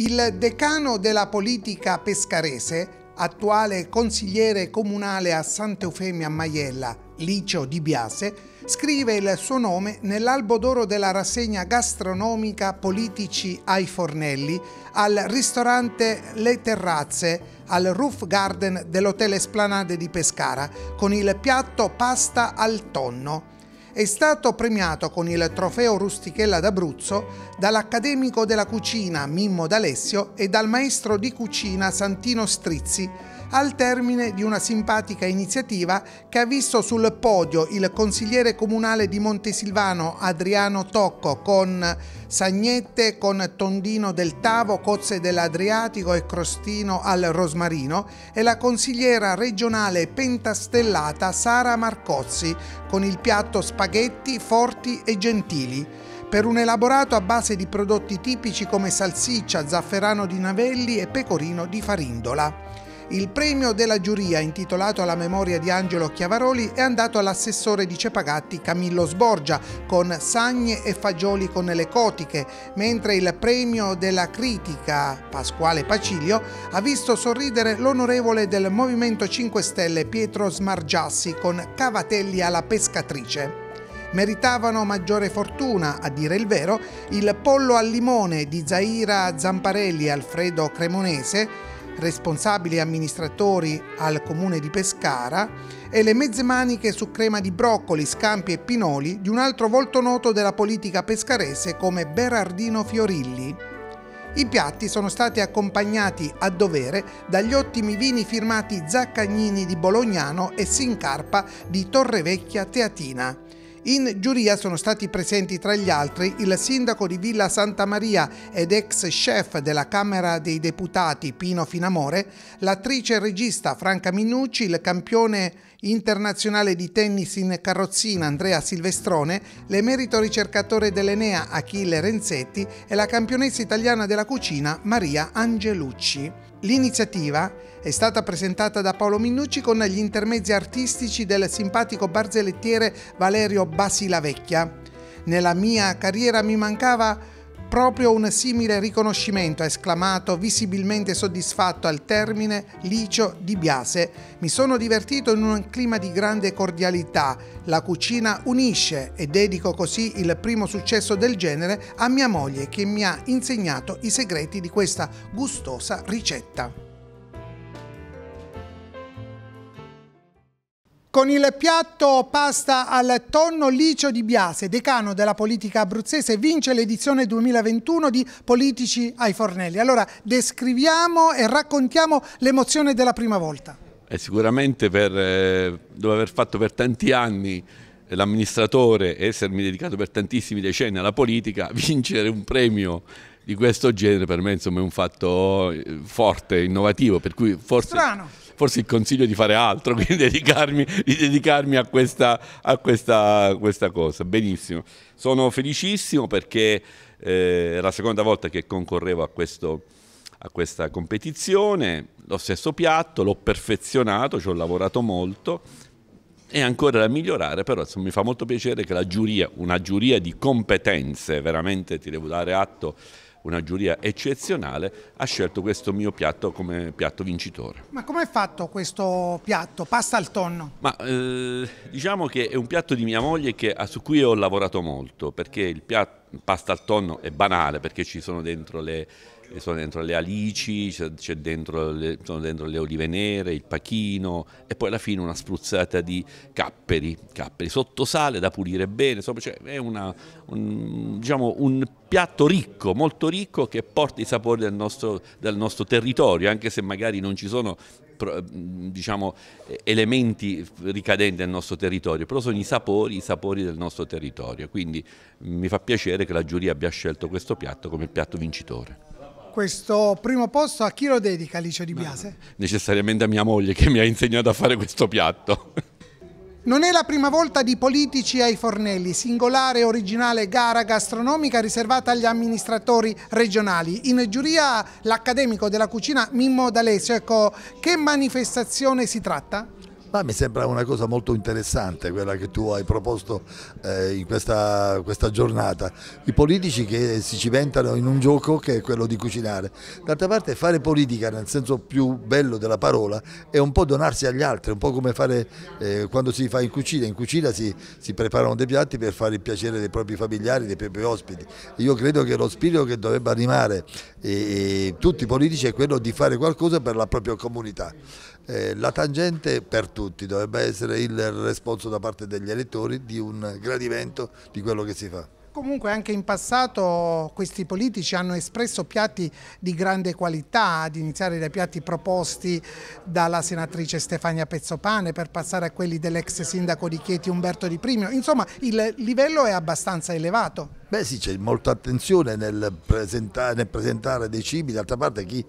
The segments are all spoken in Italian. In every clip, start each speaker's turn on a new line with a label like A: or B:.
A: Il decano della politica pescarese, attuale
B: consigliere comunale a Sant'Eufemia Maiella, Licio Di Biase, scrive il suo nome nell'albo d'oro della rassegna gastronomica Politici ai Fornelli al ristorante Le Terrazze al roof garden dell'Hotel Esplanade di Pescara con il piatto pasta al tonno è stato premiato con il trofeo Rustichella d'Abruzzo dall'accademico della cucina Mimmo D'Alessio e dal maestro di cucina Santino Strizzi al termine di una simpatica iniziativa che ha visto sul podio il consigliere comunale di Montesilvano Adriano Tocco con Sagnette, con Tondino del Tavo, Cozze dell'Adriatico e Crostino al Rosmarino e la consigliera regionale pentastellata Sara Marcozzi con il piatto spaghetti forti e gentili per un elaborato a base di prodotti tipici come salsiccia, zafferano di Navelli e pecorino di Farindola. Il premio della giuria, intitolato alla memoria di Angelo Chiavaroli, è andato all'assessore di Cepagatti Camillo Sborgia, con Sagne e Fagioli con le cotiche, mentre il premio della critica, Pasquale Pacilio, ha visto sorridere l'onorevole del Movimento 5 Stelle Pietro Smargiassi con Cavatelli alla pescatrice meritavano maggiore fortuna, a dire il vero, il pollo al limone di Zaira Zamparelli e Alfredo Cremonese, responsabili amministratori al comune di Pescara, e le mezze maniche su crema di broccoli, scampi e pinoli di un altro volto noto della politica pescarese come Berardino Fiorilli. I piatti sono stati accompagnati a dovere dagli ottimi vini firmati Zaccagnini di Bolognano e Sincarpa di Torrevecchia Teatina. In giuria sono stati presenti tra gli altri il sindaco di Villa Santa Maria ed ex chef della Camera dei Deputati Pino Finamore, l'attrice e regista Franca Minucci, il campione internazionale di tennis in carrozzina Andrea Silvestrone, l'emerito ricercatore dell'Enea Achille Renzetti e la campionessa italiana della cucina Maria Angelucci. L'iniziativa è stata presentata da Paolo Minucci con gli intermezzi artistici del simpatico barzellettiere Valerio Basilavecchia. Nella mia carriera mi mancava Proprio un simile riconoscimento, ha esclamato visibilmente soddisfatto al termine Licio Di Biase. Mi sono divertito in un clima di grande cordialità. La cucina unisce e dedico così il primo successo del genere a mia moglie che mi ha insegnato i segreti di questa gustosa ricetta. Con il piatto pasta al tonno Licio di Biase, decano della politica abruzzese, vince l'edizione 2021 di Politici ai Fornelli. Allora, descriviamo e raccontiamo l'emozione della prima volta.
C: E sicuramente per, eh, dopo aver fatto per tanti anni l'amministratore e essermi dedicato per tantissimi decenni alla politica, vincere un premio di questo genere per me insomma, è un fatto eh, forte, innovativo, per cui forse... Strano forse il consiglio di fare altro, quindi dedicarmi, di dedicarmi a, questa, a questa, questa, cosa. Benissimo, sono felicissimo perché eh, è la seconda volta che concorrevo a, questo, a questa competizione, lo stesso piatto, l'ho perfezionato, ci ho lavorato molto, e ancora da migliorare, però insomma, mi fa molto piacere che la giuria, una giuria di competenze, veramente ti devo dare atto una giuria eccezionale, ha scelto questo mio piatto come piatto vincitore.
B: Ma come è fatto questo piatto? Pasta al tonno?
C: Ma eh, diciamo che è un piatto di mia moglie che, su cui ho lavorato molto, perché il piatto pasta al tonno è banale perché ci sono dentro le sono dentro le alici, c'è dentro le, sono dentro le olive nere, il pachino e poi alla fine una spruzzata di capperi, capperi sottosale da pulire bene, insomma cioè è una, un, diciamo, un, piatto ricco, molto ricco che porta i sapori del nostro, del nostro territorio, anche se magari non ci sono diciamo, elementi ricadenti nel nostro territorio, però sono i sapori, i sapori del nostro territorio, quindi mi fa piacere che la giuria abbia scelto questo piatto come piatto vincitore
B: questo primo posto a chi lo dedica Alice Di Biase? No,
C: necessariamente a mia moglie che mi ha insegnato a fare questo piatto.
B: Non è la prima volta di Politici ai Fornelli, singolare e originale gara gastronomica riservata agli amministratori regionali. In giuria l'accademico della cucina Mimmo D'Alessio, ecco, che manifestazione si tratta?
D: Ma mi sembra una cosa molto interessante quella che tu hai proposto eh, in questa, questa, giornata. I politici che si cimentano in un gioco che è quello di cucinare. D'altra parte fare politica nel senso più bello della parola è un po' donarsi agli altri, un po' come fare eh, quando si fa in cucina. In cucina si, si, preparano dei piatti per fare il piacere dei propri familiari, dei propri ospiti. Io credo che lo spirito che dovrebbe animare eh, tutti i politici è quello di fare qualcosa per la propria comunità. Eh, la tangente per tutti dovrebbe essere il responso da parte degli elettori di un gradimento di quello che si fa.
B: Comunque anche in passato questi politici hanno espresso piatti di grande qualità, ad iniziare dai piatti proposti dalla senatrice Stefania Pezzopane per passare a quelli dell'ex sindaco di Chieti Umberto Di Primio. Insomma il livello è abbastanza elevato.
D: Beh sì, c'è molta attenzione nel presentare, nel presentare, dei cibi, d'altra parte chi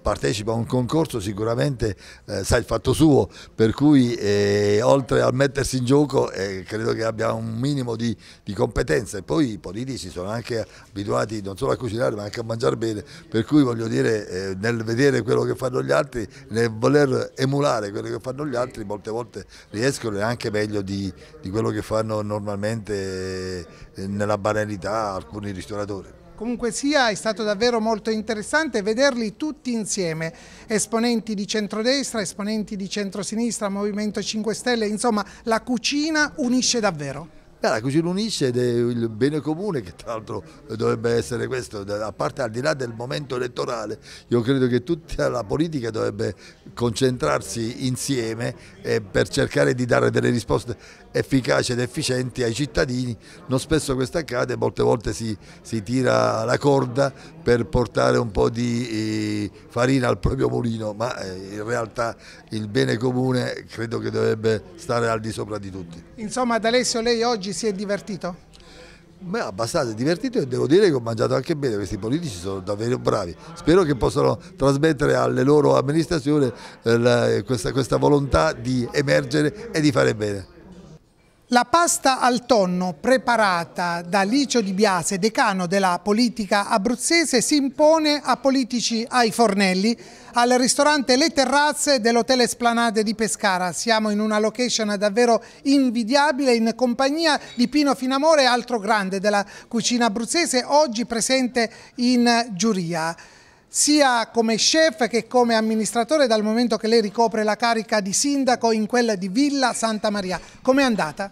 D: partecipa a un concorso sicuramente eh, sa il fatto suo, per cui eh, oltre al mettersi in gioco eh, credo che abbia un minimo di, di competenza e poi i politici sono anche abituati non solo a cucinare ma anche a mangiare bene, per cui voglio dire eh, nel vedere quello che fanno gli altri, nel voler emulare quello che fanno gli altri molte volte riescono e anche meglio di, di quello che fanno normalmente eh, nella banalità ospità alcuni ristoratori.
B: Comunque sia è stato davvero molto interessante vederli tutti insieme, esponenti di centrodestra, esponenti di centrosinistra, Movimento 5 Stelle, insomma la cucina unisce davvero.
D: Beh, così l'unisce ed è il bene comune che tra l'altro dovrebbe essere questo, a parte al di là del momento elettorale, io credo che tutta la politica dovrebbe concentrarsi insieme eh, per cercare di dare delle risposte efficaci ed efficienti ai cittadini, non spesso questo accade, molte volte si, si tira la corda per portare un po' di eh, farina al proprio mulino, ma eh, in realtà il bene comune credo che dovrebbe stare al di sopra di tutti.
B: Insomma, ad Alessio lei oggi si è divertito?
D: Beh, abbastanza divertito e devo dire che ho mangiato anche bene, questi politici sono davvero bravi. Spero che possano trasmettere alle loro amministrazioni eh, questa, questa volontà di emergere e di fare bene.
B: La pasta al tonno preparata da Licio Di Biase, decano della politica abruzzese, si impone a politici ai fornelli al ristorante Le Terrazze dell'Hotel Esplanade di Pescara. Siamo in una location davvero invidiabile in compagnia di Pino Finamore, altro grande della cucina abruzzese, oggi presente in giuria sia come chef che come amministratore dal momento che lei ricopre la carica di sindaco in quella di Villa Santa Maria. Com'è andata?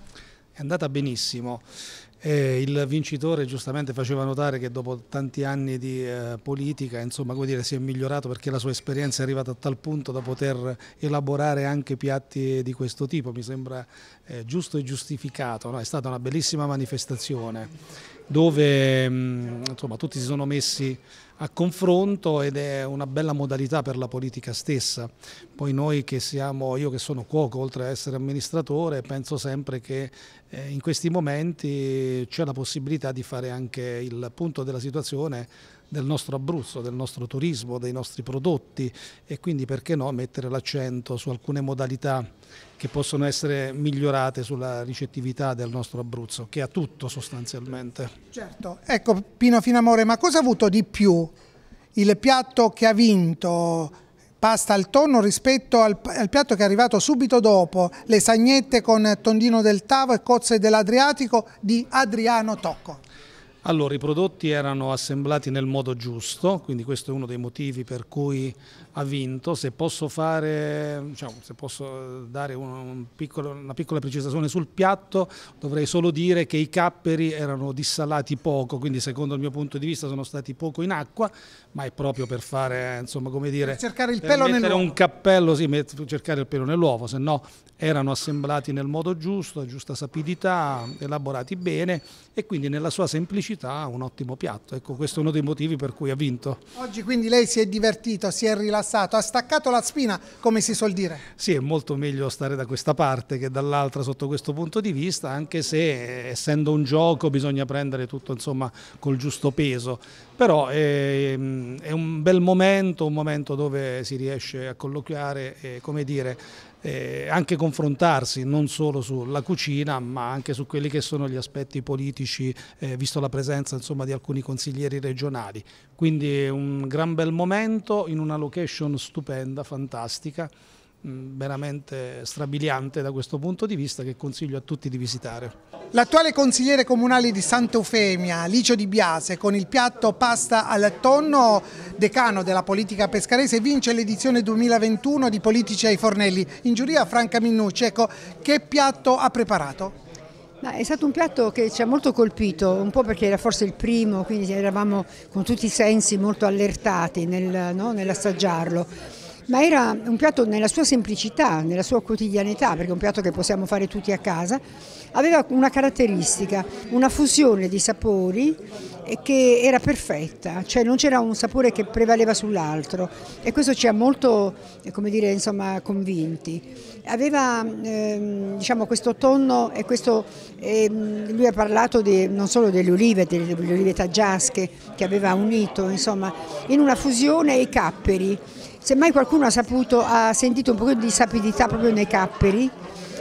E: è andata benissimo. Eh, il vincitore giustamente faceva notare che dopo tanti anni di eh, politica insomma, dire, si è migliorato perché la sua esperienza è arrivata a tal punto da poter elaborare anche piatti di questo tipo, mi sembra eh, giusto e giustificato, no? è stata una bellissima manifestazione dove mm, insomma, tutti si sono messi a confronto ed è una bella modalità per la politica stessa. Poi noi che siamo, io che sono cuoco oltre ad essere amministratore, penso sempre che eh, in questi momenti c'è la possibilità di fare anche il punto della situazione del nostro Abruzzo, del nostro turismo, dei nostri prodotti e quindi perché no mettere l'accento su alcune modalità che possono essere migliorate sulla ricettività del nostro Abruzzo, che ha tutto sostanzialmente.
B: Certo, ecco Pino Finamore, ma cosa ha avuto di più il piatto che ha vinto pasta al tonno rispetto al, al, piatto che è arrivato subito dopo, le sagnette con tondino del Tavo e cozze dell'Adriatico di Adriano Tocco?
E: Allora, i prodotti erano assemblati nel modo giusto, quindi questo è uno dei motivi per cui ha vinto. Se posso, fare, diciamo, se posso dare un piccolo, una piccola precisazione sul piatto, dovrei solo dire che i capperi erano dissalati poco, quindi secondo il mio punto di vista sono stati poco in acqua, ma è proprio per fare, insomma, come dire... Per cercare il pelo nell'uovo. un cappello, sì, cercare il pelo nell'uovo, se no erano assemblati nel modo giusto, a giusta sapidità, elaborati bene e quindi nella sua semplicità pubblicità, un ottimo piatto. Ecco, questo è uno dei motivi per cui ha vinto.
B: Oggi quindi lei si è divertito, si è rilassato, ha staccato la spina, come si suol dire.
E: Sì, è molto meglio stare da questa parte che dall'altra sotto questo punto di vista, anche se essendo un gioco bisogna prendere tutto insomma col giusto peso. Però è, ehm, è un bel momento, un momento dove si riesce a colloquiare e come dire eh, anche confrontarsi non solo sulla cucina ma anche su quelli che sono gli aspetti politici eh, visto la presenza insomma, di alcuni consiglieri regionali quindi un gran bel momento in una location stupenda, fantastica veramente strabiliante da questo punto di vista che consiglio a tutti di visitare.
B: L'attuale consigliere comunale di Sant'Eufemia, Licio Di Biase, con il piatto pasta al tonno, decano della politica pescarese, vince l'edizione 2021 di Politici ai Fornelli,
F: in giuria Franca Minnucci. Ecco, che piatto ha preparato? Ma è stato un piatto che ci ha molto colpito, un po' perché era forse il primo, quindi eravamo con tutti i sensi molto allertati nel, no, nell'assaggiarlo ma era un piatto nella sua semplicità, nella sua quotidianità, perché è un piatto che possiamo fare tutti a casa, aveva una caratteristica, una fusione di sapori che era perfetta, cioè non c'era un sapore che prevaleva sull'altro e questo ci ha molto, eh, come dire, insomma, convinti. Aveva ehm, diciamo, questo tonno e questo, ehm, lui ha parlato di, non solo delle olive, delle, delle olive taggiasche che aveva unito, insomma, in una fusione i capperi. Se mai qualcuno ha, saputo, ha sentito un po' di sapidità proprio nei capperi,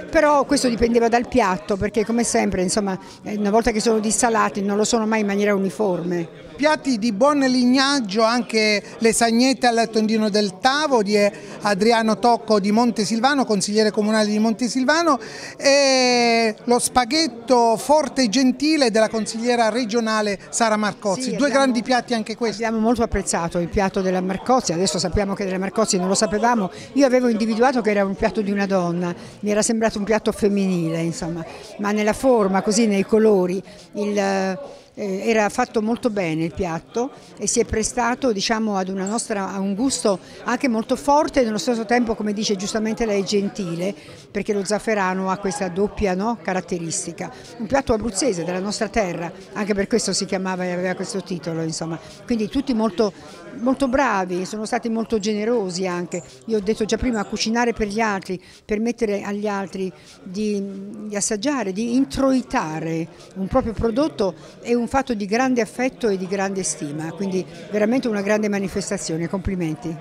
F: però questo dipendeva dal piatto perché come sempre insomma, eh, una volta che sono dissalati non lo sono mai in maniera uniforme. Piatti di buon lignaggio
B: anche le sagnette al tondino del Tavo di Adriano Tocco di Montesilvano, consigliere comunale di Montesilvano e lo spaghetto forte
F: e gentile della consigliera regionale Sara Marcozzi, sì, due abbiamo, grandi piatti anche questi. Abbiamo molto apprezzato il piatto della Marcozzi, adesso sappiamo che della Marcozzi non lo sapevamo, io avevo individuato che era un piatto di una donna, mi era sembrato un piatto femminile, insomma, ma nella forma, così nei colori, il, eh, era fatto molto bene il piatto e si è prestato diciamo, ad nostra, a un gusto anche molto forte e nello stesso tempo, come dice giustamente lei, gentile, perché lo zafferano ha questa doppia no, caratteristica. Un piatto abruzzese della nostra terra, anche per questo si chiamava e aveva questo titolo, insomma. Quindi tutti molto, molto bravi, sono stati molto generosi anche. Io ho detto già prima, cucinare per gli altri, permettere agli altri di, di assaggiare, di introitare un proprio prodotto è un fatto di grande affetto e di grande stima, quindi veramente una grande manifestazione, complimenti.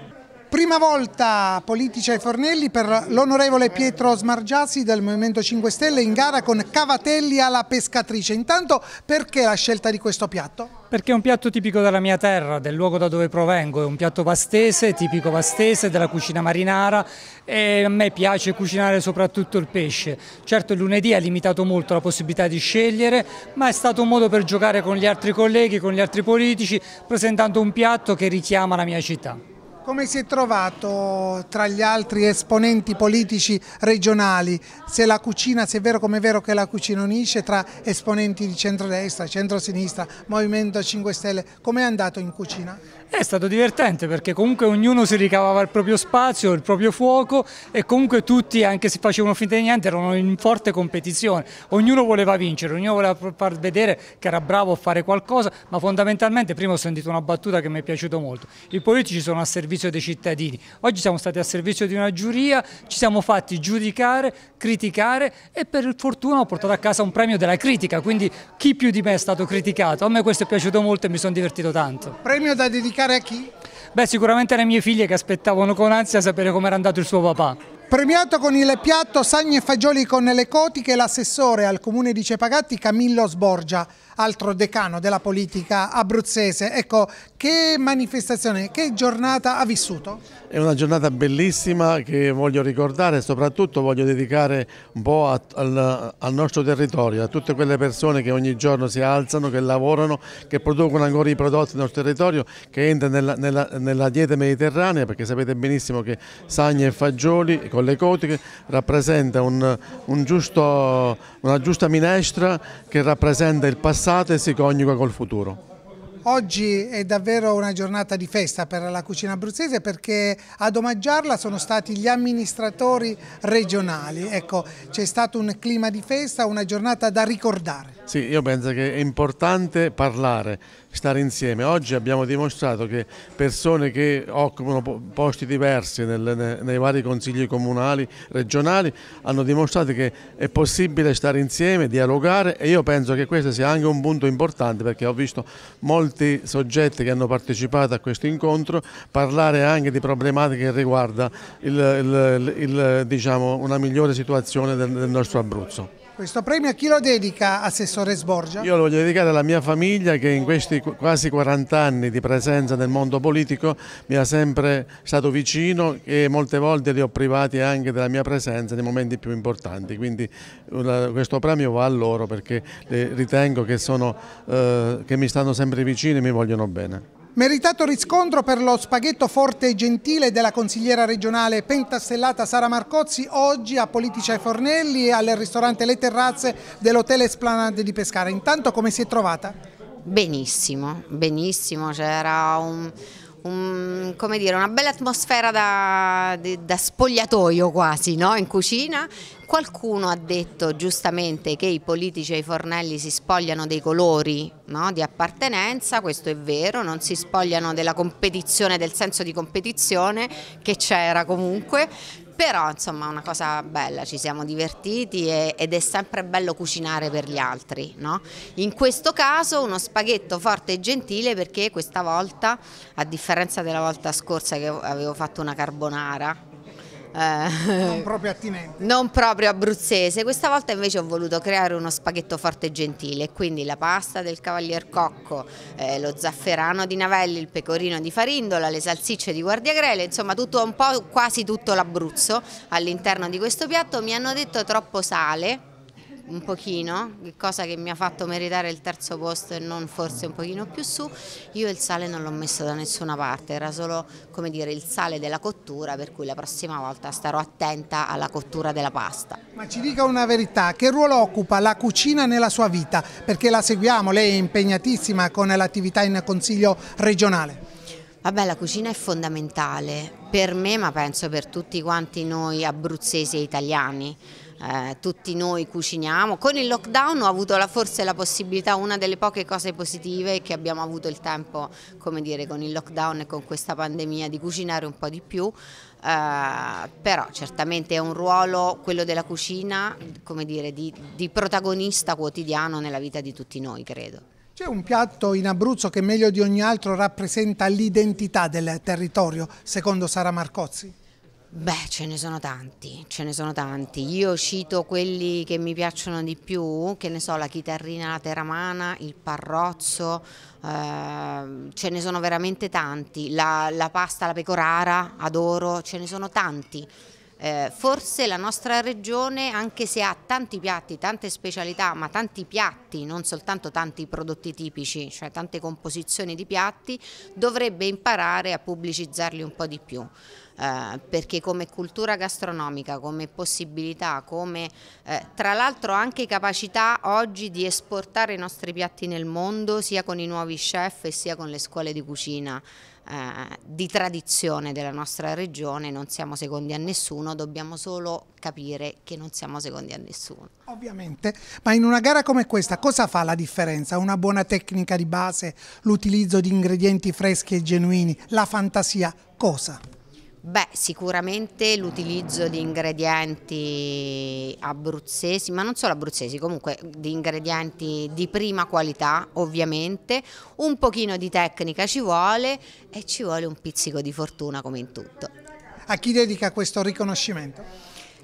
F: Prima volta politici ai fornelli per
B: l'onorevole Pietro Smargiassi del Movimento 5 Stelle in gara con Cavatelli alla pescatrice. Intanto perché la scelta di questo piatto?
G: Perché è un piatto tipico della mia terra, del luogo da dove provengo, è un piatto vastese, tipico vastese, della cucina marinara e a me piace cucinare soprattutto il pesce. Certo il lunedì ha limitato molto la possibilità di scegliere, ma è stato un modo per giocare con gli altri colleghi, con gli altri politici, presentando un piatto che richiama la mia città.
B: Come si è trovato tra gli altri esponenti politici regionali? Se la cucina, se è vero come è vero che la cucina unisce tra esponenti di centrodestra, centrosinistra, Movimento 5 Stelle, come è andato in cucina?
G: È stato divertente perché comunque ognuno si ricavava il proprio spazio, il proprio fuoco e comunque tutti, anche se facevano finta di niente, erano in forte competizione. Ognuno voleva vincere, ognuno voleva far vedere che era bravo a fare qualcosa, ma fondamentalmente prima ho sentito una battuta che mi è piaciuta molto. I politici sono a servizio dei cittadini. Oggi siamo stati a servizio di una giuria, ci siamo fatti giudicare, criticare e per fortuna ho portato a casa un premio della critica, quindi chi più di me è stato criticato? A me questo è piaciuto molto e mi sono divertito tanto.
B: Premio da dedicare dedicare a chi?
G: Beh, sicuramente alle mie figlie che aspettavano con ansia sapere come era andato il suo papà.
B: Premiato con il piatto Sagni e fagioli con le cotiche l'assessore al comune di Cepagatti Camillo Sborgia altro decano della politica abruzzese. Ecco, che manifestazione, che giornata ha vissuto?
H: È una giornata bellissima che voglio ricordare e soprattutto voglio dedicare un po' a, al, al, nostro territorio, a tutte quelle persone che ogni giorno si alzano, che lavorano, che producono ancora i prodotti del nostro territorio, che entrano nella, nella, nella dieta mediterranea, perché sapete benissimo che sagne e fagioli con le cotiche rappresenta un, un giusto, una giusta minestra che rappresenta il passato passato e si coniuga col futuro.
B: Oggi è davvero una giornata di festa per la cucina abruzzese perché ad omaggiarla sono stati gli amministratori regionali. Ecco, c'è stato un clima di festa, una giornata da ricordare.
H: Sì, io penso che è importante parlare stare insieme. Oggi abbiamo dimostrato che persone che occupano posti diversi nel, nei vari consigli comunali, regionali, hanno dimostrato che è possibile stare insieme, dialogare e io penso che questo sia anche un punto importante perché ho visto molti soggetti che hanno partecipato a questo incontro parlare anche di problematiche che riguardano il, il, il, diciamo, una migliore situazione del, del nostro Abruzzo.
B: Questo premio a chi lo dedica, Assessore
H: Sborgia? Io lo voglio dedicare alla mia famiglia che in questi quasi 40 anni di presenza nel mondo politico mi ha sempre stato vicino e molte volte li ho privati anche della mia presenza nei momenti più importanti. Quindi questo premio va a loro perché ritengo che, sono, eh, che mi stanno sempre vicino e mi vogliono bene.
B: Meritato riscontro per lo spaghetto forte e gentile della consigliera regionale pentastellata Sara Marcozzi oggi a Politici ai Fornelli e al ristorante Le Terrazze dell'Hotel Esplanade di
I: Pescara. Intanto come si è trovata? Benissimo, benissimo, c'era un, un, dire, una bella atmosfera da, da spogliatoio quasi no? in cucina Qualcuno ha detto giustamente che i politici e i fornelli si spogliano dei colori no? di appartenenza, questo è vero, non si spogliano della competizione, del senso di competizione che c'era comunque, però insomma è una cosa bella, ci siamo divertiti e, ed è sempre bello cucinare per gli altri. No? In questo caso uno spaghetto forte e gentile perché questa volta, a differenza della volta scorsa che avevo fatto una carbonara, eh. non proprio attinente. Non proprio abruzzese. Questa volta invece ho voluto creare uno spaghetto forte e gentile, quindi la pasta del cavalier cocco, eh, lo zafferano di Navelli, il pecorino di Farindola, le salsicce di Guardiagrele, insomma tutto un po' quasi tutto l'Abruzzo all'interno di questo piatto. Mi hanno detto troppo sale, un pochino, cosa che mi ha fatto meritare il terzo posto e non forse un pochino più su, io il sale non l'ho messo da nessuna parte, era solo come dire, il sale della cottura, per cui la prossima volta starò attenta alla cottura della pasta.
B: Ma ci dica una verità, che ruolo occupa la cucina nella sua vita? Perché la seguiamo, lei è impegnatissima con l'attività in consiglio regionale.
I: Vabbè, la cucina è fondamentale per me, ma penso per tutti quanti noi abruzzesi e italiani eh, tutti noi cuciniamo. Con il lockdown ho avuto la, forse la possibilità, una delle poche cose positive che abbiamo avuto il tempo, come dire, con il lockdown e con questa pandemia di cucinare un po' di più, eh, però certamente è un ruolo, quello della cucina, come dire, di, di protagonista quotidiano nella vita di tutti noi, credo.
B: C'è un piatto in Abruzzo che meglio di ogni altro rappresenta l'identità del territorio, secondo Sara Marcozzi?
I: Beh, ce ne sono tanti, ce ne sono tanti. Io cito quelli che mi piacciono di più, che ne so, la chitarrina la teramana, il parrozzo, eh, ce ne sono veramente tanti. La, la pasta, la pecorara, adoro, ce ne sono tanti. Eh, forse la nostra regione, anche se ha tanti piatti, tante specialità, ma tanti piatti, non soltanto tanti prodotti tipici, cioè tante composizioni di piatti, dovrebbe imparare a pubblicizzarli un po' di più. Eh, perché come cultura gastronomica, come possibilità, come eh, tra l'altro anche capacità oggi di esportare i nostri piatti nel mondo sia con i nuovi chef sia con le scuole di cucina. Eh, di tradizione della nostra regione, non siamo secondi a nessuno, dobbiamo solo capire che non siamo secondi a nessuno. Ovviamente,
B: ma in una gara come questa cosa fa la differenza? Una buona tecnica di base, l'utilizzo di ingredienti freschi e genuini, la fantasia, cosa?
I: Beh, sicuramente l'utilizzo di ingredienti abruzzesi, ma non solo abruzzesi, comunque di ingredienti di prima qualità ovviamente, un pochino di tecnica ci vuole e ci vuole un pizzico di fortuna come in tutto.
B: A chi dedica questo riconoscimento?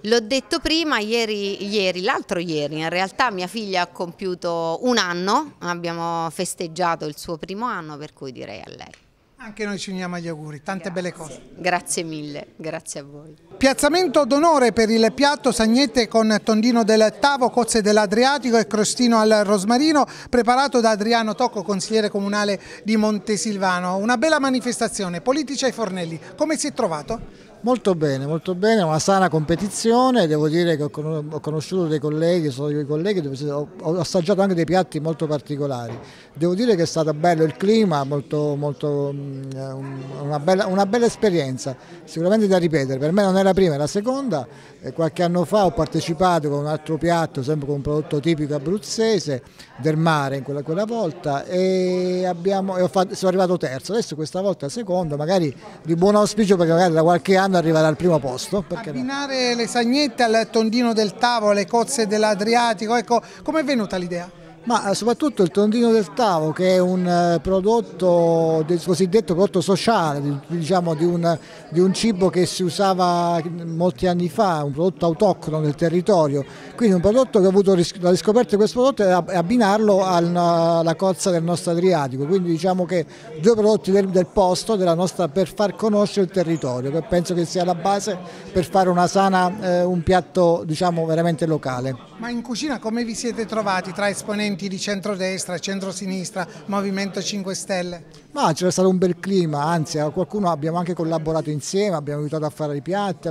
I: L'ho detto prima, ieri, ieri l'altro ieri, in realtà mia figlia ha compiuto un anno, abbiamo festeggiato il suo primo anno, per cui direi a lei. Anche noi ci uniamo agli auguri, tante grazie. belle cose. Grazie mille, grazie a voi. Piazzamento
B: d'onore per il piatto Sagnette con tondino del Tavo, cozze dell'Adriatico e crostino al rosmarino, preparato da Adriano Tocco, consigliere comunale di Montesilvano. Una bella manifestazione,
J: politici ai fornelli. Come si è trovato? Molto bene, molto bene, una sana competizione, devo dire che ho conosciuto dei colleghi, sono io colleghi, ho assaggiato anche dei piatti molto particolari. Devo dire che è stato bello il clima, molto, molto, mm, eh, una, bella, una bella esperienza, sicuramente da ripetere, per me non è la prima, è la seconda, qualche anno fa ho partecipato con un altro piatto, sempre con un prodotto tipico abruzzese del mare in quella, quella volta e, abbiamo, e fatto, sono arrivato terzo, adesso questa volta secondo, magari di buon auspicio perché magari da qualche anno arriverà al primo posto.
B: Abbinare no? le sagnette al tondino del tavolo, le cozze dell'Adriatico, ecco, come è venuta l'idea?
J: ma eh, soprattutto il tondino del Tavo che è un eh, prodotto, del cosiddetto prodotto sociale, diciamo di un, di un, cibo che si usava molti anni fa, un prodotto autoctono del territorio, quindi un prodotto che ha avuto la riscoperta di questo prodotto e abbinarlo alla cozza del nostro Adriatico, quindi diciamo che due prodotti del, del posto nostra, per far conoscere il territorio, che penso che sia la base per fare sana, eh, un piatto diciamo, veramente locale.
B: Ma in cucina come vi siete trovati tra esponenti di centrodestra, centrosinistra, Movimento 5 Stelle?
J: Ma c'era stato un bel clima, anzi a qualcuno abbiamo anche collaborato insieme, abbiamo aiutato a fare i piatti,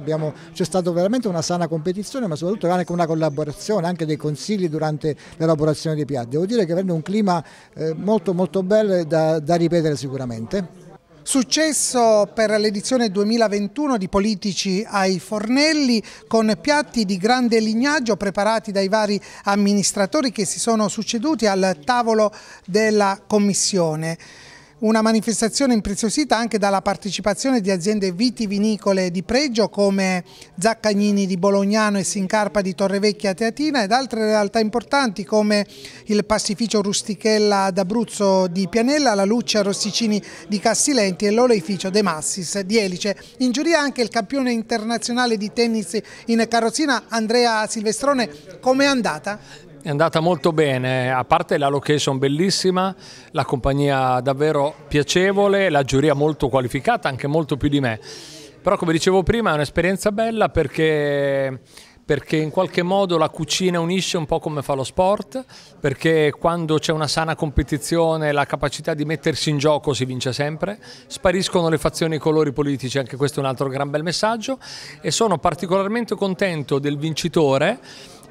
J: c'è stata veramente una sana competizione ma soprattutto anche una collaborazione, anche dei consigli durante l'elaborazione dei piatti. Devo dire che venne un clima eh, molto molto bello da, da ripetere sicuramente.
B: Successo per l'edizione 2021 di Politici ai Fornelli con piatti di grande lignaggio preparati dai vari amministratori che si sono succeduti al tavolo della Commissione. Una manifestazione impreziosita anche dalla partecipazione di aziende vitivinicole di pregio come Zaccagnini di Bolognano e Sincarpa di Torrevecchia Teatina ed altre realtà importanti come il pastificio Rustichella d'Abruzzo di Pianella, la Luccia Rossicini di Cassilenti e l'oleificio De Massis di Elice. In giuria anche il campione internazionale di tennis in carrozzina Andrea Silvestrone. come è andata?
A: è andata molto bene, a parte la location bellissima, la compagnia davvero piacevole, la giuria molto qualificata, anche molto più di me. Però come dicevo prima è un'esperienza bella perché perché in qualche modo la cucina unisce un po' come fa lo sport, perché quando c'è una sana competizione, la capacità di mettersi in gioco si vince sempre, spariscono le fazioni e i colori politici, anche questo è un altro gran bel messaggio e sono particolarmente contento del vincitore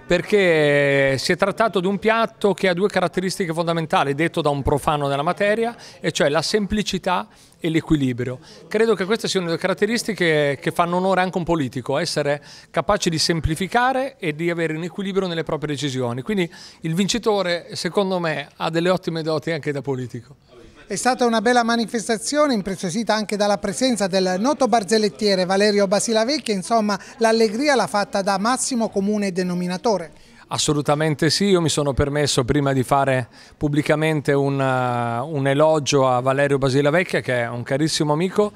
A: perché si è trattato di un piatto che ha due caratteristiche fondamentali, detto da un profano della materia, e cioè la semplicità e l'equilibrio. Credo che queste siano due caratteristiche che fanno onore anche un politico, essere capace di semplificare e di avere un equilibrio nelle proprie decisioni. Quindi il vincitore, secondo me, ha delle ottime doti anche da politico.
B: È stata una bella manifestazione, impreziosita anche dalla presenza del noto barzellettiere Valerio Basilavecchia, insomma l'allegria l'ha fatta da massimo comune denominatore.
A: Assolutamente sì, io mi sono permesso prima di fare pubblicamente un, eh, un elogio a Valerio Basilavecchia che è un carissimo amico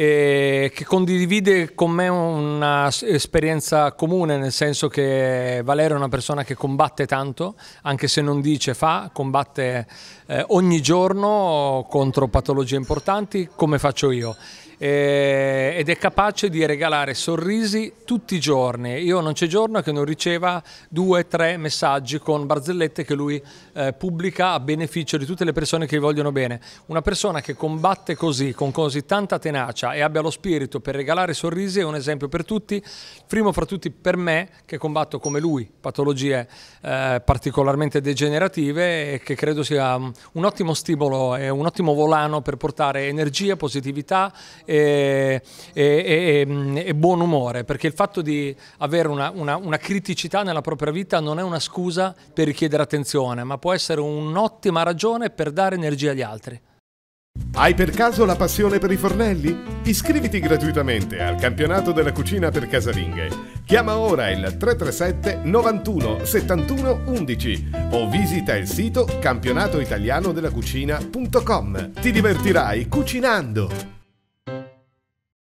A: eh, che condivide con me un'esperienza comune, nel senso che Valerio è una persona che combatte tanto, anche se non dice fa, combatte eh, ogni giorno contro patologie importanti come faccio io eh, ed è capace di regalare sorrisi tutti i giorni. Io non c'è giorno che non riceva due, tre messaggi con barzellette che lui eh, pubblica a beneficio di tutte le persone che gli vogliono bene. Una persona che combatte così, con così tanta tenacia e abbia lo spirito per regalare sorrisi è un esempio per tutti, primo fra tutti per me che combatto come lui patologie eh, particolarmente degenerative e che credo sia mm, un ottimo stimolo e un ottimo volano per portare energia, positività e, e, e, mm, e buon umore, perché il fatto di avere una, una, una criticità nella propria vita non è una scusa per richiedere attenzione, ma può essere un'ottima ragione per dare energia agli altri. Hai per caso la passione per i
E: fornelli? Iscriviti gratuitamente al campionato della cucina per casalinghe. Chiama ora il 337 91 71 11 o visita il sito campionatoitaliano della cucina.com. Ti divertirai cucinando!